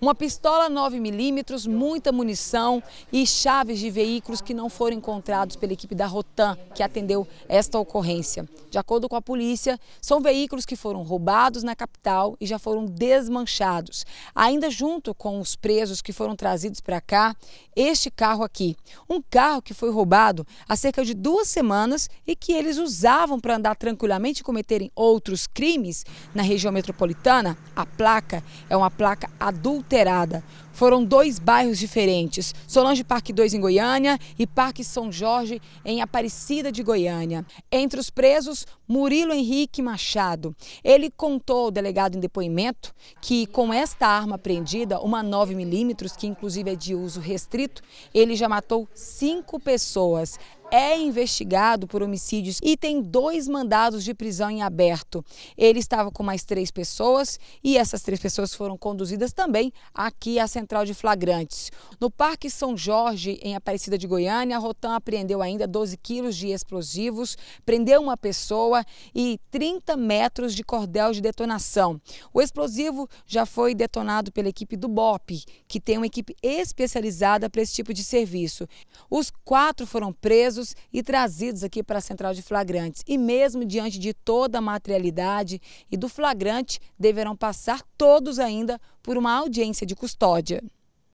uma pistola 9mm, muita munição e chaves de veículos que não foram encontrados pela equipe da Rotan, que atendeu esta ocorrência. De acordo com a polícia, são veículos que foram roubados na capital e já foram desmanchados. Ainda junto com os presos que foram trazidos para cá, este carro aqui. Um carro que foi roubado há cerca de duas semanas e que eles usavam para andar tranquilamente e cometerem outros crimes na região metropolitana. A placa é uma placa adulta foram dois bairros diferentes, Solange Parque 2 em Goiânia e Parque São Jorge em Aparecida de Goiânia. Entre os presos, Murilo Henrique Machado. Ele contou ao delegado em depoimento que com esta arma apreendida, uma 9 milímetros, que inclusive é de uso restrito, ele já matou cinco pessoas é investigado por homicídios e tem dois mandados de prisão em aberto. Ele estava com mais três pessoas e essas três pessoas foram conduzidas também aqui à central de flagrantes. No Parque São Jorge, em Aparecida de Goiânia, a Rotan apreendeu ainda 12 quilos de explosivos, prendeu uma pessoa e 30 metros de cordel de detonação. O explosivo já foi detonado pela equipe do BOP, que tem uma equipe especializada para esse tipo de serviço. Os quatro foram presos presos e trazidos aqui para a central de flagrantes. E mesmo diante de toda a materialidade e do flagrante, deverão passar todos ainda por uma audiência de custódia.